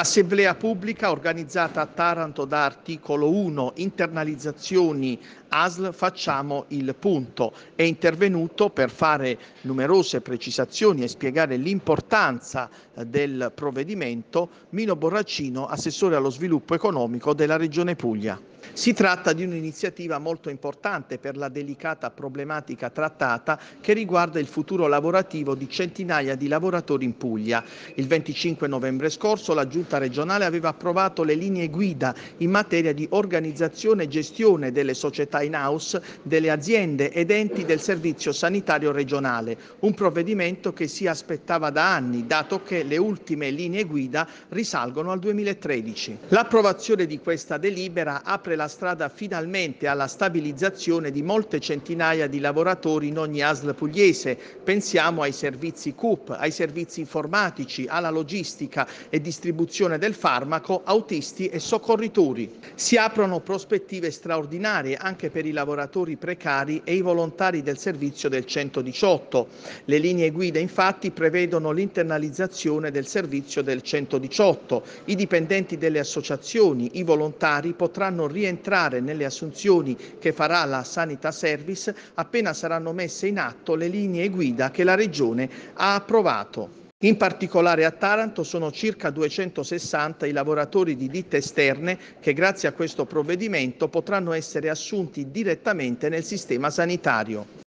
Assemblea pubblica organizzata a Taranto da articolo 1, internalizzazioni ASL, facciamo il punto. È intervenuto per fare numerose precisazioni e spiegare l'importanza eh, del provvedimento Mino Borraccino, assessore allo sviluppo economico della Regione Puglia. Si tratta di un'iniziativa molto importante per la delicata problematica trattata che riguarda il futuro lavorativo di centinaia di lavoratori in Puglia. Il 25 novembre scorso la Giunta regionale aveva approvato le linee guida in materia di organizzazione e gestione delle società in house, delle aziende ed enti del servizio sanitario regionale, un provvedimento che si aspettava da anni, dato che le ultime linee guida risalgono al 2013. L'approvazione di questa delibera apre la la strada finalmente alla stabilizzazione di molte centinaia di lavoratori in ogni ASL pugliese. Pensiamo ai servizi CUP, ai servizi informatici, alla logistica e distribuzione del farmaco, autisti e soccorritori. Si aprono prospettive straordinarie anche per i lavoratori precari e i volontari del servizio del 118. Le linee guida infatti prevedono l'internalizzazione del servizio del 118. I dipendenti delle associazioni, i volontari potranno rientrare rientrare nelle assunzioni che farà la Sanità Service appena saranno messe in atto le linee guida che la Regione ha approvato. In particolare a Taranto sono circa 260 i lavoratori di ditte esterne che grazie a questo provvedimento potranno essere assunti direttamente nel sistema sanitario.